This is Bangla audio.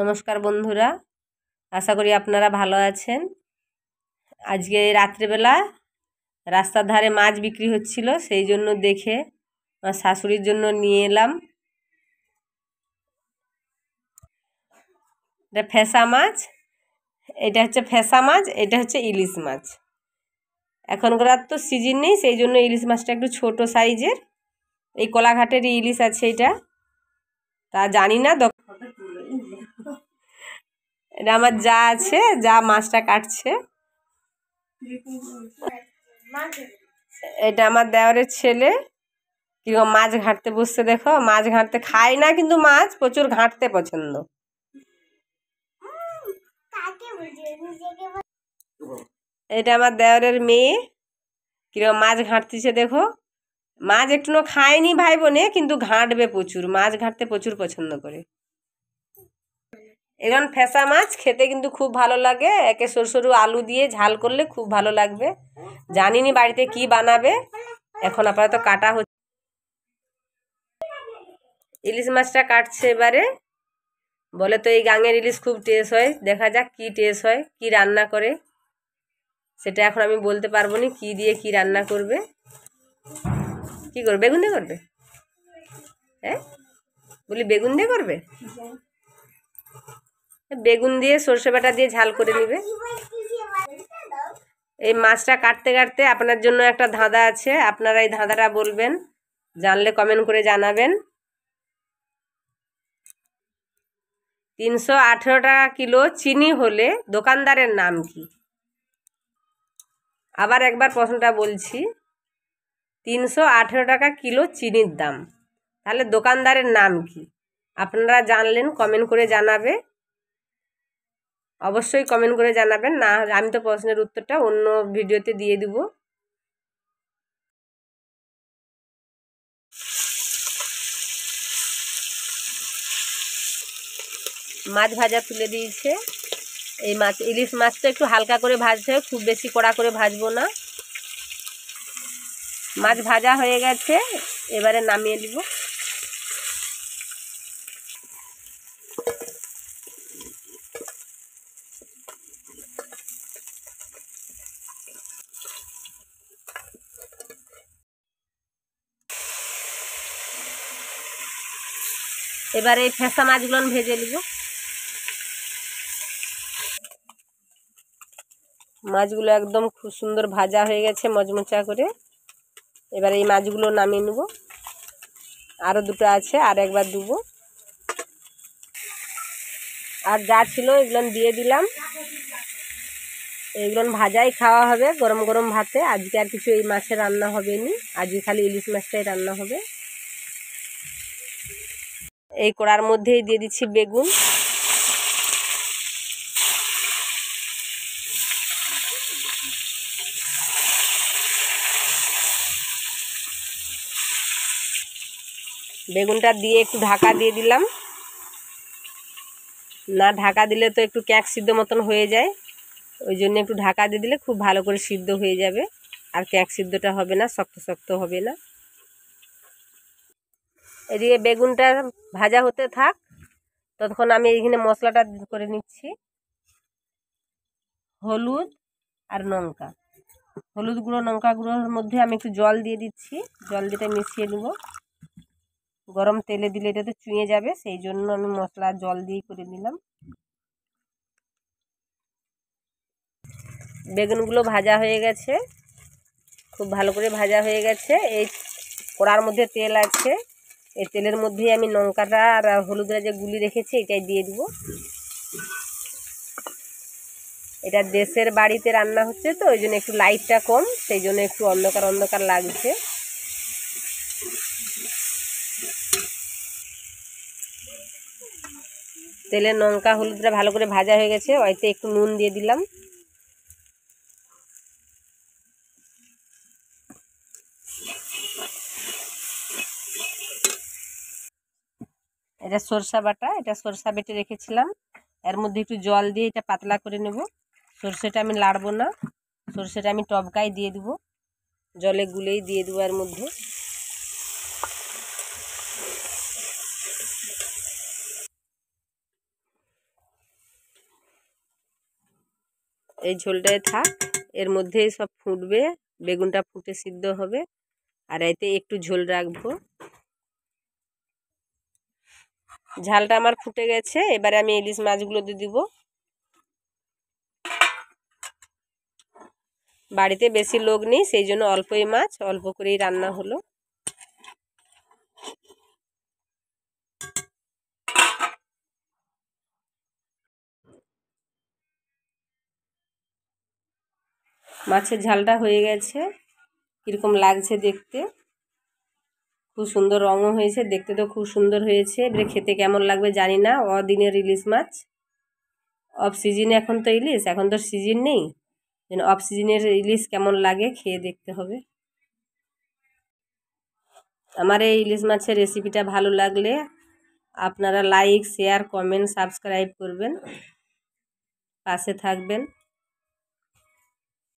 নমস্কার বন্ধুরা আশা করি আপনারা ভালো আছেন আজকে রাত্রেবেলা রাস্তার ধারে মাছ বিক্রি হচ্ছিল সেই জন্য দেখে আমার শাশুড়ির জন্য নিয়ে এলাম এটা ফেসা মাছ এটা হচ্ছে ফেসা মাছ এটা হচ্ছে ইলিশ মাছ এখনকার তো সিজন নেই সেই জন্য ইলিশ মাছটা একটু ছোট সাইজের এই কলাঘাটের ইলিশ আছে এটা তা জানি না এটা আমার যা আছে যা মাছটা কাটছে এটা আমার দেওয়ারের ছেলে কিরকম মাছ ঘাঁটতে বসতে দেখো মাছ ঘাঁটতে খায় না কিন্তু মাছ প্রচুর ঘাঁটতে পছন্দ এটা আমার দেওয়ারের মেয়ে কিরকম মাছ ঘাঁটতেছে দেখো মাছ একটু খায়নি ভাই বোনে কিন্তু ঘাঁটবে প্রচুর মাছ ঘাঁটতে প্রচুর পছন্দ করে এখন ফেসা মাছ খেতে কিন্তু খুব ভালো লাগে একে সরু সরু আলু দিয়ে ঝাল করলে খুব ভালো লাগবে জানিনি বাড়িতে কি বানাবে এখন আপাতত কাটা হচ্ছে ইলিশ মাছটা কাটছে এবারে বলে তো এই গাঙের ইলিশ খুব টেস্ট হয় দেখা যাক কি টেস্ট হয় কি রান্না করে সেটা এখন আমি বলতে পারবো না কী দিয়ে কি রান্না করবে কি করবে বেগুন দিয়ে করবে হ্যাঁ বলি বেগুন দিয়ে করবে বেগুন দিয়ে সর্ষে বাটা দিয়ে ঝাল করে নেবে এই মাছটা কাটতে কাটতে আপনার জন্য একটা ধাঁধা আছে আপনারা এই ধাঁধাটা বলবেন জানলে কমেন্ট করে জানাবেন তিনশো আঠেরো টাকা কিলো চিনি হলে দোকানদারের নাম কি আবার একবার প্রশ্নটা বলছি তিনশো আঠেরো টাকা কিলো চিনির দাম তাহলে দোকানদারের নাম কি আপনারা জানলেন কমেন্ট করে জানাবে অবশ্যই কমেন্ট করে জানাবেন না আমি তো প্রশ্নের উত্তরটা অন্য ভিডিওতে দিয়ে দিব মাছ ভাজা তুলে দিয়েছে এই মাছ ইলিশ মাছটা একটু হালকা করে ভাজতে হবে খুব বেশি কড়া করে ভাজবো না মাছ ভাজা হয়ে গেছে এবারে নামিয়ে নিব এবার এই ফেসা মাছগুলো ভেজে নিব মাছগুলো একদম খুব সুন্দর ভাজা হয়ে গেছে মজমচা করে এবার এই মাছগুলো নামিয়ে নেব আরও দুটো আছে আর একবার দুব আর যা ছিল এগুলো দিয়ে দিলাম এইগুলো ভাজাই খাওয়া হবে গরম গরম ভাতে আজকে আর কিছু এই মাছে রান্না হবে নি আজকে খালি ইলিশ মাছটাই রান্না হবে এই কড়ার মধ্যেই দিয়ে দিচ্ছি বেগুন বেগুনটা দিয়ে একটু ঢাকা দিয়ে দিলাম না ঢাকা দিলে তো একটু ক্যাক সিদ্ধ মতন হয়ে যায় ওই জন্য একটু ঢাকা দিয়ে দিলে খুব ভালো করে সিদ্ধ হয়ে যাবে আর ক্যাক সিদ্ধটা হবে না শক্ত শক্ত হবে না এদিকে বেগুনটা ভাজা হতে থাক ততক্ষণ আমি এইখানে মশলাটা করে নিচ্ছি হলুদ আর লঙ্কা হলুদ গুঁড়ো লঙ্কা গুঁড়োর মধ্যে আমি একটু জল দিয়ে দিচ্ছি জল দিয়ে মিশিয়ে নেব গরম তেলে দিলে এটা তো চুঁয়ে যাবে সেই জন্য আমি মশলা জল দিয়ে করে নিলাম বেগুনগুলো ভাজা হয়ে গেছে খুব ভালো করে ভাজা হয়ে গেছে এই কড়ার মধ্যে তেল আছে এই তেলের মধ্যেই আমি লঙ্কাটা আর হলুদরা যে গুলি রেখেছি এটাই দিয়ে দিব এটা দেশের বাড়িতে রান্না হচ্ছে তো ওই জন্য একটু লাইটটা কম সেই জন্য একটু অন্ধকার অন্ধকার লাগছে তেলে লঙ্কা হলুদটা ভালো করে ভাজা হয়ে গেছে ওইতে একটু নুন দিয়ে দিলাম এটা সরষা বাটা এটা সরষা বেটে রেখেছিলাম এর মধ্যে একটু জল দিয়ে এটা পাতলা করে নেব সরষেটা আমি লাড়বো না সরষেটা আমি টবকাই দিয়ে দেবো জলে গুলেই দিয়ে দেবো এর মধ্যে এই ঝোলটায় থাক এর মধ্যেই সব ফুটবে বেগুনটা ফুটে সিদ্ধ হবে আর এতে একটু ঝোল রাখবো ঝালটা আমার ফুটে গেছে এবারে আমি ইলিশ মাছগুলো দিয়ে দিব বাড়িতে বেশি লোক নেই সেই জন্য অল্পই মাছ অল্প করেই রান্না হলো মাছের ঝালটা হয়ে গেছে কীরকম লাগছে দেখতে খুব সুন্দর রঙও হয়েছে দেখতে তো খুব সুন্দর হয়েছে এবারে খেতে কেমন লাগবে জানি না অদিনের ইলিশ মাছ অফ সিজনে এখন তো ইলিশ এখন তো সিজন নেই যেন অফ সিজনের ইলিশ কেমন লাগে খেয়ে দেখতে হবে আমার এই ইলিশ মাছের রেসিপিটা ভালো লাগলে আপনারা লাইক শেয়ার কমেন্ট সাবস্ক্রাইব করবেন পাশে থাকবেন